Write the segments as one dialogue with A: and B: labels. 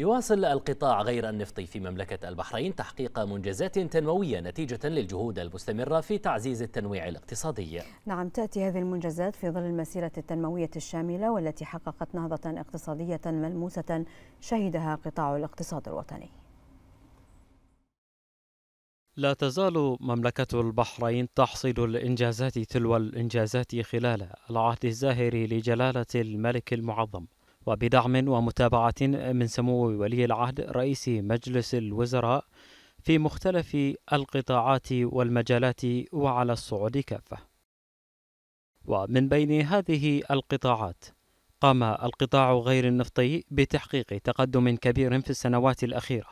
A: يواصل القطاع غير النفطي في مملكة البحرين تحقيق منجزات تنموية نتيجة للجهود المستمرة في تعزيز التنويع الاقتصادي نعم تأتي هذه المنجزات في ظل المسيرة التنموية الشاملة والتي حققت نهضة اقتصادية ملموسة شهدها قطاع الاقتصاد الوطني لا تزال مملكة البحرين تحصد الإنجازات تلو الإنجازات خلال العهد الزاهر لجلالة الملك المعظم وبدعم ومتابعة من سمو ولي العهد رئيس مجلس الوزراء في مختلف القطاعات والمجالات وعلى الصعود كافة. ومن بين هذه القطاعات قام القطاع غير النفطي بتحقيق تقدم كبير في السنوات الأخيرة،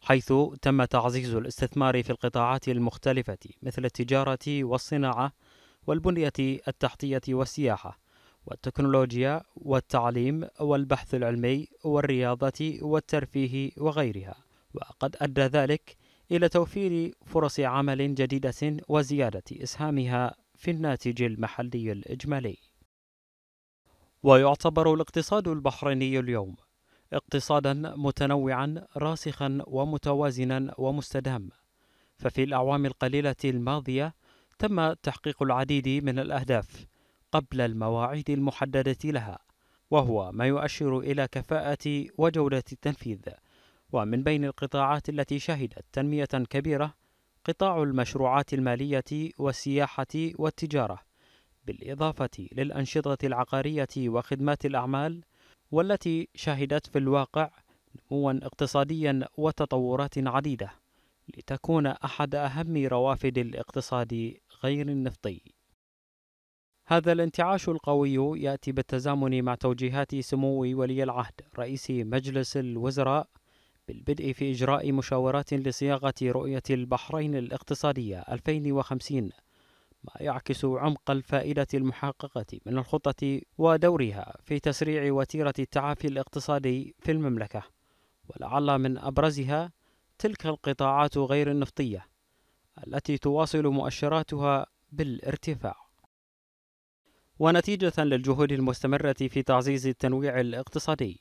A: حيث تم تعزيز الاستثمار في القطاعات المختلفة مثل التجارة والصناعة والبنية التحتية والسياحة. والتكنولوجيا والتعليم والبحث العلمي والرياضة والترفيه وغيرها وقد أدى ذلك إلى توفير فرص عمل جديدة وزيادة إسهامها في الناتج المحلي الإجمالي ويعتبر الاقتصاد البحريني اليوم اقتصادا متنوعا راسخا ومتوازنا ومستدام ففي الأعوام القليلة الماضية تم تحقيق العديد من الأهداف قبل المواعيد المحددة لها وهو ما يؤشر إلى كفاءة وجودة التنفيذ ومن بين القطاعات التي شهدت تنمية كبيرة قطاع المشروعات المالية والسياحة والتجارة بالإضافة للأنشطة العقارية وخدمات الأعمال والتي شهدت في الواقع نموا اقتصاديا وتطورات عديدة لتكون أحد أهم روافد الاقتصاد غير النفطي هذا الانتعاش القوي يأتي بالتزامن مع توجيهات سمو ولي العهد رئيس مجلس الوزراء بالبدء في إجراء مشاورات لصياغة رؤية البحرين الاقتصادية 2050 ما يعكس عمق الفائدة المحققة من الخطة ودورها في تسريع وتيرة التعافي الاقتصادي في المملكة ولعل من أبرزها تلك القطاعات غير النفطية التي تواصل مؤشراتها بالارتفاع ونتيجة للجهود المستمرة في تعزيز التنويع الاقتصادي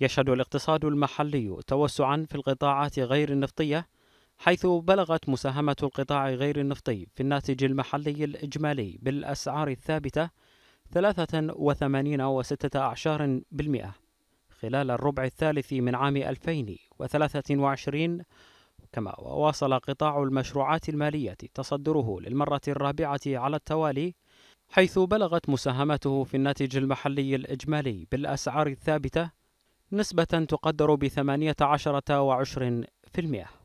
A: يشهد الاقتصاد المحلي توسعا في القطاعات غير النفطية حيث بلغت مساهمة القطاع غير النفطي في الناتج المحلي الإجمالي بالأسعار الثابتة 83.6% خلال الربع الثالث من عام 2023 كما واصل قطاع المشروعات المالية تصدره للمرة الرابعة على التوالي حيث بلغت مساهمته في الناتج المحلي الإجمالي بالأسعار الثابتة نسبة تقدر بثمانية عشرة وعشر في المئة